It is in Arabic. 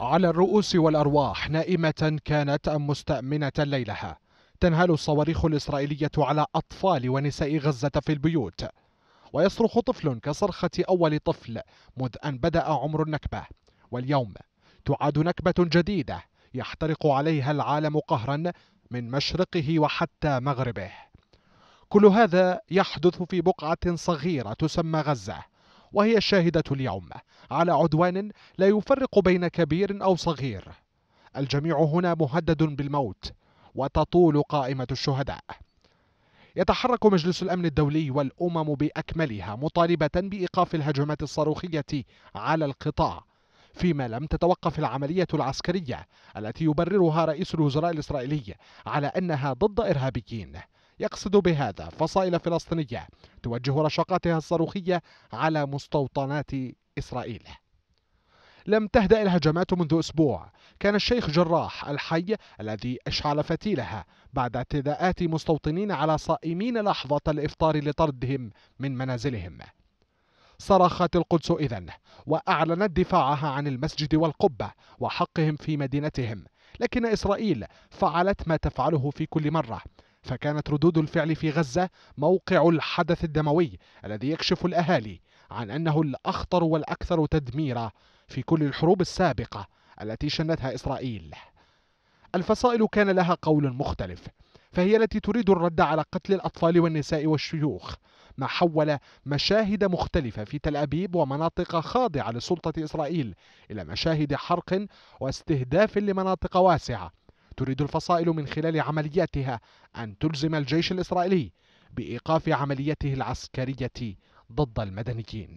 على الرؤوس والأرواح نائمة كانت أم مستأمنة ليلها تنهال الصواريخ الإسرائيلية على أطفال ونساء غزة في البيوت ويصرخ طفل كصرخة أول طفل منذ أن بدأ عمر النكبة واليوم تعاد نكبة جديدة يحترق عليها العالم قهرا من مشرقه وحتى مغربه كل هذا يحدث في بقعة صغيرة تسمى غزة وهي الشاهدة اليوم على عدوان لا يفرق بين كبير أو صغير الجميع هنا مهدد بالموت وتطول قائمة الشهداء يتحرك مجلس الأمن الدولي والأمم بأكملها مطالبة بإيقاف الهجمات الصاروخية على القطاع فيما لم تتوقف العملية العسكرية التي يبررها رئيس الوزراء الإسرائيلي على أنها ضد إرهابيين يقصد بهذا فصائل فلسطينية توجه رشقاتها الصاروخية على مستوطنات إسرائيل لم تهدأ الهجمات منذ أسبوع كان الشيخ جراح الحي الذي أشعل فتيلها بعد اعتداءات مستوطنين على صائمين لحظة الإفطار لطردهم من منازلهم صرخت القدس إذا وأعلنت دفاعها عن المسجد والقبة وحقهم في مدينتهم لكن إسرائيل فعلت ما تفعله في كل مرة فكانت ردود الفعل في غزة موقع الحدث الدموي الذي يكشف الأهالي عن أنه الأخطر والأكثر تدميرا في كل الحروب السابقة التي شنتها إسرائيل الفصائل كان لها قول مختلف فهي التي تريد الرد على قتل الأطفال والنساء والشيوخ ما حول مشاهد مختلفة في تل أبيب ومناطق خاضعة لسلطة إسرائيل إلى مشاهد حرق واستهداف لمناطق واسعة تريد الفصائل من خلال عملياتها أن تلزم الجيش الإسرائيلي بإيقاف عمليته العسكرية ضد المدنيين